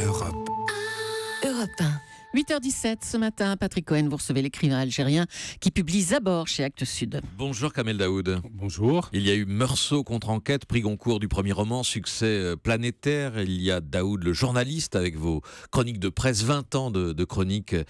Europe. 8h17 ce matin, Patrick Cohen, vous recevez l'écrivain algérien qui publie Zabor chez Actes Sud. Bonjour Kamel Daoud. Bonjour. Il y a eu Meursault contre enquête, prix Goncourt du premier roman, succès euh, planétaire. Il y a Daoud le journaliste avec vos chroniques de presse, 20 ans de, de chroniques euh,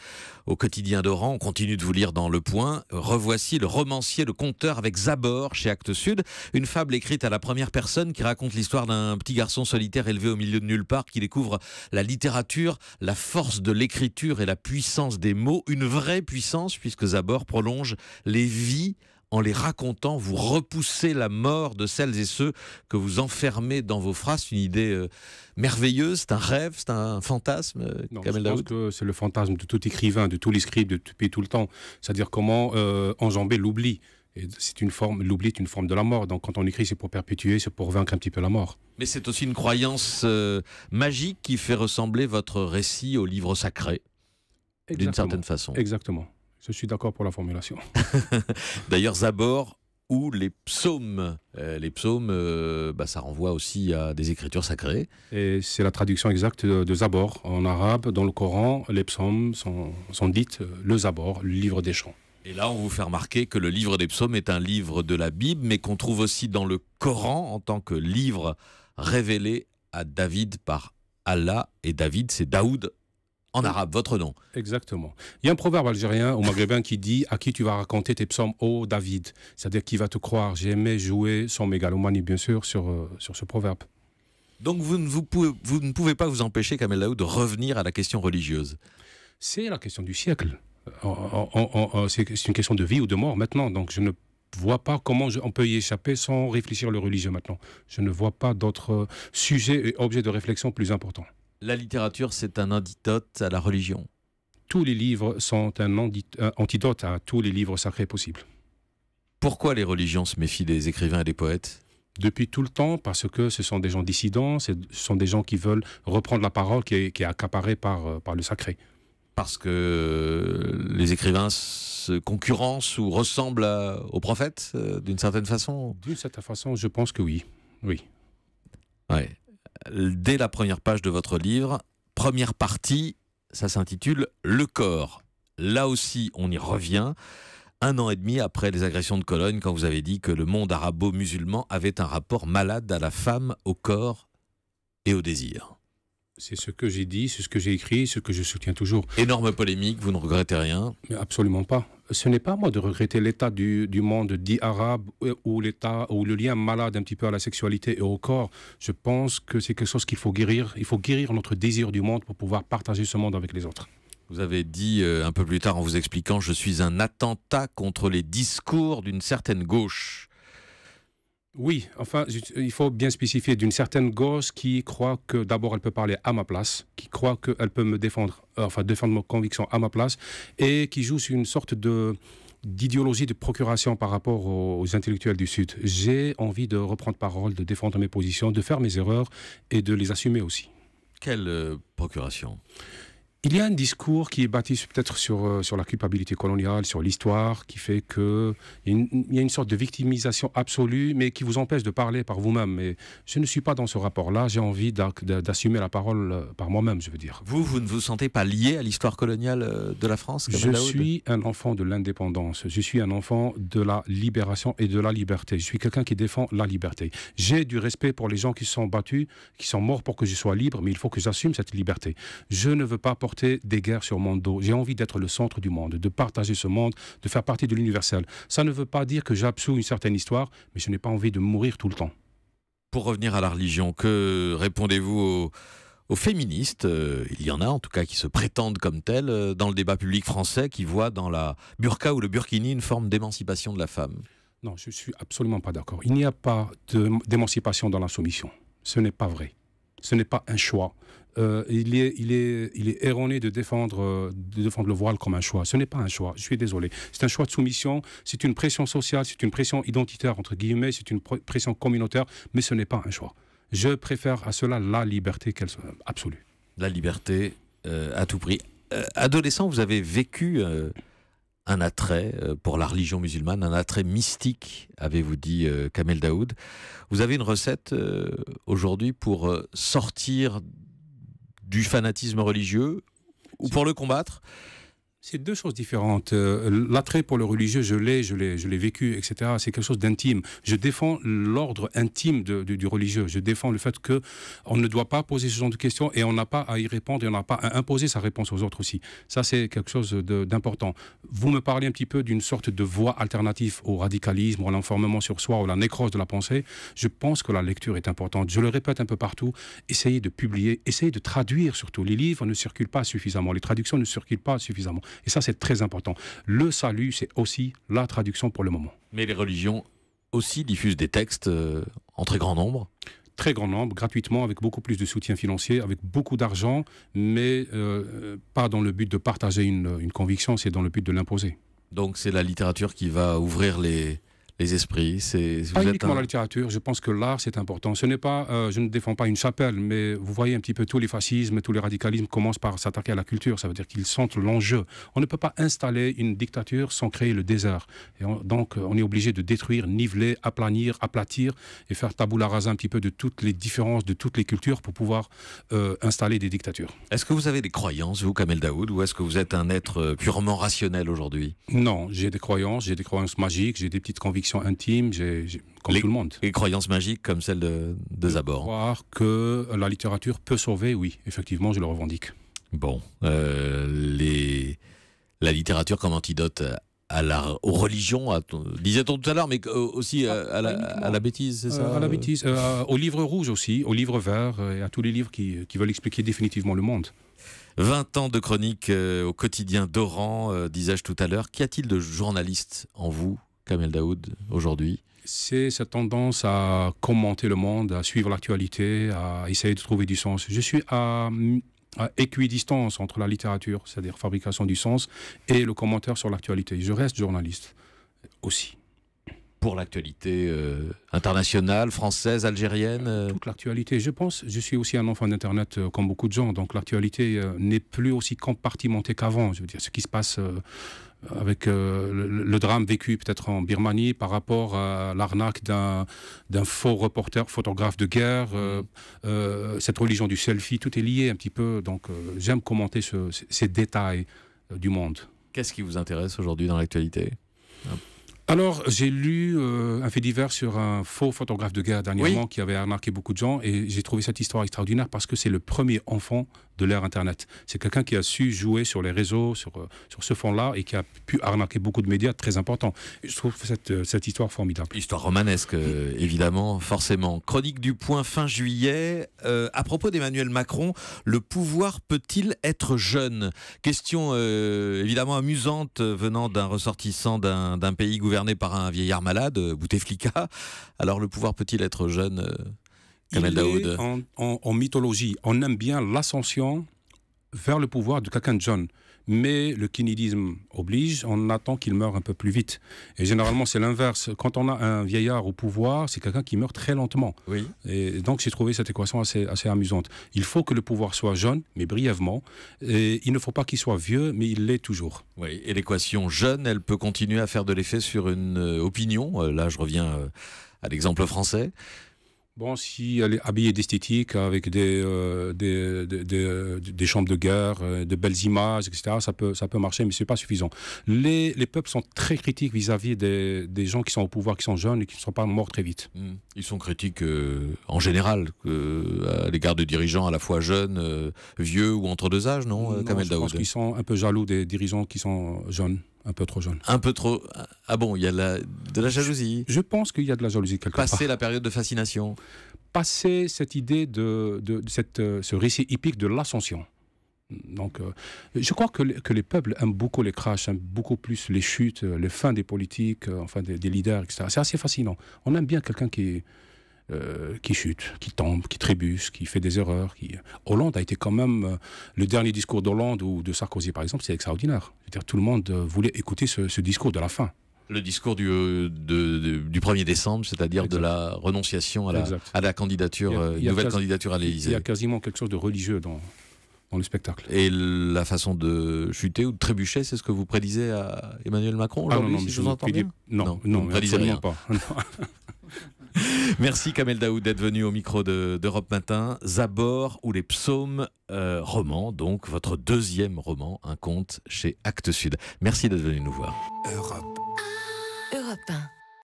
au quotidien d'Oran. On continue de vous lire dans Le Point. Revoici le romancier, le conteur avec Zabor chez Actes Sud. Une fable écrite à la première personne qui raconte l'histoire d'un petit garçon solitaire élevé au milieu de nulle part qui découvre la littérature, la force de l'écriture et la puissance des mots, une vraie puissance, puisque Zabor prolonge les vies en les racontant, vous repoussez la mort de celles et ceux que vous enfermez dans vos phrases. Une idée euh, merveilleuse, c'est un rêve, c'est un fantasme. Euh, non, je pense que c'est le fantasme de tout écrivain, de tous les scribes, de tout, tout le temps. C'est-à-dire comment euh, enjamber l'oubli. C'est une forme, l'oubli est une forme de la mort. Donc quand on écrit, c'est pour perpétuer, c'est pour vaincre un petit peu la mort. Mais c'est aussi une croyance magique qui fait ressembler votre récit au livre sacré d'une certaine façon. Exactement. Je suis d'accord pour la formulation. D'ailleurs, Zabor ou les psaumes. Euh, les psaumes, euh, bah, ça renvoie aussi à des écritures sacrées. Et c'est la traduction exacte de, Zabor. En arabe, dans le Coran, les psaumes sont, sont dites euh, le Zabor, le livre des chants. Et là, on vous fait remarquer que le livre des psaumes est un livre de la Bible, mais qu'on trouve aussi dans le Coran en tant que livre révélé à David par Allah. Et David, c'est Daoud en arabe, votre nom. Exactement. Il y a un proverbe algérien ou maghrébin qui dit à qui tu vas raconter tes psaumes, oh David. C'est-à-dire qui va te croire. J'ai jouer sans mégalomanie, bien sûr, sur, euh, sur ce proverbe. Donc vous ne, vous pouvez, pas vous empêcher, Kamel Laou, de revenir à la question religieuse. C'est la question du siècle. C'est une question de vie ou de mort maintenant. Donc je ne vois pas comment on peut y échapper sans réfléchir le religieux maintenant. Je ne vois pas d'autres euh, sujets et objets de réflexion plus importants. La littérature, c'est un antidote à la religion. Tous les livres sont un euh, antidote à tous les livres sacrés possibles. Pourquoi les religions se méfient des écrivains et des poètes depuis tout le temps parce que ce sont des gens dissidents, ce sont des gens qui veulent reprendre la parole qui est, accaparée euh, par, le sacré. Parce que les écrivains se concurrencent ou ressemblent aux prophètes, euh, d'une certaine façon D'une certaine façon, je pense que oui. Oui. Ouais dès la première page de votre livre. Première partie, ça s'intitule Le corps. Là aussi, on y revient. Un an et demi après les agressions de Cologne, quand vous avez dit que le monde arabo-musulman avait un rapport malade à la femme, au corps et au désir. C'est ce que j'ai dit, c'est ce que j'ai écrit, ce que je soutiens toujours. Énorme polémique, vous ne regrettez rien Absolument pas ce n'est pas à moi de regretter l'état du, monde dit arabe euh, ou l'état le lien malade un petit peu à la sexualité et au corps. Je pense que c'est quelque chose qu'il faut guérir. Il faut guérir notre désir du monde pour pouvoir partager ce monde avec les autres. Vous avez dit euh, un peu plus tard en vous expliquant, je suis un attentat contre les discours d'une certaine gauche. Oui, enfin, euh, il faut bien spécifier d'une certaine gosse qui croit que d'abord elle peut parler à ma place, qui croit qu'elle peut me défendre, euh, enfin défendre mes convictions à ma place, et qui joue sur une sorte de d'idéologie de procuration par rapport aux intellectuels du Sud. J'ai envie de reprendre parole, de défendre mes positions, de faire mes erreurs et de les assumer aussi. Quelle euh, procuration il y a un discours qui est bâti peut-être sur, euh, sur la culpabilité coloniale, sur l'histoire, qui fait qu'il y, a une sorte de victimisation absolue, mais qui vous empêche de parler par vous-même. Mais je ne suis pas dans ce rapport-là, j'ai envie d'assumer la parole euh, par moi-même, je veux dire. Vous, vous ne vous sentez pas lié à l'histoire coloniale euh, de la France Je suis un enfant de l'indépendance, je suis un enfant de la libération et de la liberté. Je suis quelqu'un qui défend la liberté. J'ai du respect pour les gens qui se sont battus, qui sont morts pour que je sois libre, mais il faut que j'assume cette liberté. Je ne veux pas porter des guerres sur mon dos. J'ai envie d'être le centre du monde, de partager ce monde, de faire partie de l'universel. Ça ne veut pas dire que j'absous une certaine histoire, mais je n'ai pas envie de mourir tout le temps. Pour revenir à la religion, que répondez-vous aux, féministes, euh, il y en a en tout cas qui se prétendent comme telles euh, dans le débat public français, qui voient dans la burqa ou le burkini une forme d'émancipation de la femme Non, je suis absolument pas d'accord. Il n'y a pas d'émancipation dans la soumission. Ce n'est pas vrai. Ce n'est pas un choix. Euh, il, est, erroné euh, de défendre, le voile comme un choix. Ce n'est pas un choix, je suis désolé. C'est un choix de soumission, c'est une pression sociale, c'est une pression identitaire, entre guillemets, c'est une pression communautaire, mais ce n'est pas un choix. Je préfère à cela la liberté qu'elle soit absolue. La liberté euh, à tout prix. adolescent, vous avez vécu un attrait euh, pour la religion musulmane, un attrait mystique, avez-vous dit, euh, Kamel Daoud. Vous avez une recette euh, aujourd'hui pour sortir du fanatisme religieux ou pour le combattre c'est deux choses différentes. Euh, l'attrait pour le religieux, je l'ai, je l'ai, je l'ai vécu, etc. C'est quelque chose d'intime. Je défends l'ordre intime du religieux. Je défends le fait que on ne doit pas poser ce genre de questions et on n'a pas à y répondre et on n'a pas à imposer sa réponse aux autres aussi. Ça, c'est quelque chose d'important. Vous me parlez un petit peu d'une sorte de voie alternative au radicalisme, à l'enfermement sur soi, ou à la nécrose de la pensée. Je pense que la lecture est importante. Je le répète un peu partout. Essayez de publier, essayez de traduire surtout. Les livres ne circulent pas suffisamment. Les traductions ne circulent pas suffisamment. Et ça, c'est très important. Le salut, c'est aussi la traduction pour le moment. Mais les religions aussi diffusent des textes euh, en très grand nombre très grand nombre, gratuitement, avec beaucoup plus de soutien financier, avec beaucoup d'argent, mais euh, pas dans le but de partager une conviction, c'est dans le but de l'imposer. Donc c'est la littérature qui va ouvrir les, les esprits c'est Pas uniquement la littérature, je pense que l'art c'est important. Ce n'est pas, euh, je ne défends pas une chapelle, mais vous voyez un petit peu tous les fascismes, tous les radicalismes commencent par s'attaquer à la culture, ça veut dire qu'ils sentent l'enjeu. On ne peut pas installer une dictature sans créer le désert. Et donc on est obligé de détruire, niveler, aplanir, aplatir et faire la rasa un petit peu de toutes les différences, de toutes les cultures pour pouvoir euh, installer des dictatures. Est-ce que vous avez des croyances, vous, Kamel Daoud, ou est-ce que vous êtes un être euh, purement rationnel aujourd'hui Non, j'ai des croyances, j'ai des croyances magiques, j'ai des petites convictions intimes, j'ai, comme tout le monde. Les croyances magiques comme celle de, de Zabor. Croire que la littérature peut sauver, oui, effectivement, je le revendique. Bon, euh, les, la littérature comme antidote à la aux religions, disait-on tout à l'heure, mais aussi euh, à, la, bêtise, c'est ça euh, À la euh? bêtise, au livre rouge aussi, au livre vert, et à tous les livres qui, qui veulent expliquer définitivement le monde. 20 ans de chronique au quotidien d'Oran, disais-je tout à l'heure. Qu'y a-t-il de journaliste en vous Kamel Daoud aujourd'hui c'est cette tendance à commenter le monde, à suivre l'actualité, à essayer de trouver du sens. Je suis à, équidistance entre la littérature, c'est-à-dire fabrication du sens, et le commentaire sur l'actualité. Je reste journaliste aussi. Pour l'actualité euh, internationale, française, algérienne Pour euh? l'actualité. Je pense, je suis aussi un enfant d'Internet euh, comme beaucoup de gens, donc l'actualité n'est plus aussi compartimentée qu'avant. Je veux dire, ce qui se passe avec euh, le, drame vécu peut-être en Birmanie par rapport à l'arnaque d'un, faux reporter, photographe de guerre, euh, euh, cette religion du selfie, tout est lié un petit peu. Donc j'aime commenter ces détails du monde. Qu'est-ce qui vous intéresse aujourd'hui dans l'actualité alors, j'ai lu un fait divers sur un faux photographe de guerre dernièrement qui avait arnaqué beaucoup de gens et j'ai trouvé cette histoire extraordinaire parce que c'est le premier enfant de l'ère Internet. C'est quelqu'un qui a su jouer sur les réseaux, sur, euh, sur ce fond-là, et qui a pu arnaquer beaucoup de médias très importants. je trouve cette, euh, cette histoire formidable. Histoire romanesque, euh, évidemment, forcément. Chronique du point fin juillet. à propos d'Emmanuel Macron, le pouvoir peut-il être jeune Question évidemment amusante venant d'un ressortissant d'un pays gouverné par un vieillard malade, Bouteflika. Alors le pouvoir peut-il être jeune en, mythologie, on aime bien l'ascension vers le pouvoir de quelqu'un de jeune. Mais le kinidisme oblige, on attend qu'il meure un peu plus vite. Et généralement, c'est l'inverse. Quand on a un vieillard au pouvoir, c'est quelqu'un qui meurt très lentement. Oui. Et donc, j'ai trouvé cette équation assez, assez amusante. Il faut que le pouvoir soit jeune, mais brièvement. Et il ne faut pas qu'il soit vieux, mais il l'est toujours. Oui, et l'équation jeune, elle peut continuer à faire de l'effet sur une euh, opinion. Euh, là, je reviens euh, à l'exemple français. Bon, si elle est habillée d'esthétique, avec des, euh, des, des, euh, des, chambres de guerre, euh, de belles images, etc., ça peut, ça peut marcher, mais ce n'est pas suffisant. Les, les, peuples sont très critiques vis-à-vis des, des, gens qui sont au pouvoir, qui sont jeunes et qui ne sont pas morts très vite. Hmm. Ils sont critiques en général à l'égard de dirigeants à la fois jeunes, vieux ou entre deux âges, non, Kamel Je pense qu'ils sont un peu jaloux des dirigeants qui sont jeunes. Un peu trop jeune. Un peu trop. Ah bon, il y a de la, jalousie. Je, pense qu'il y a de la jalousie quelque Passer la période de fascination. Passer cette idée de, cette, euh, ce récit hippique de l'ascension. Donc, euh, je crois que, les peuples aiment beaucoup les crashs, aiment beaucoup plus les chutes, euh, les fins des politiques, enfin des, leaders, etc. C'est assez fascinant. On aime bien quelqu'un qui, est euh, qui chute, qui tombe, qui trébuche, qui fait des erreurs. Qui... Hollande a été quand même euh, le dernier discours d'Hollande ou de Sarkozy par exemple, c'est extraordinaire. -dire, tout le monde euh, voulait écouter ce, discours de la fin. Le discours du, du 1er décembre, c'est-à-dire de la renonciation à la, candidature, nouvelle candidature à l'Élysée. Il y a quasiment quelque chose de religieux dans, dans le spectacle. Et la façon de chuter ou de trébucher, c'est ce que vous prédisez à Emmanuel Macron ah aujourd'hui, non, non, je vous entends bien non, Non, non, non rien. pas. Merci Kamel Daoud d'être venu au micro d'Europe Matin. Zabor ou les psaumes euh, romans, donc votre deuxième roman, un conte chez Actes Sud. Merci d'être venu nous voir. Europe.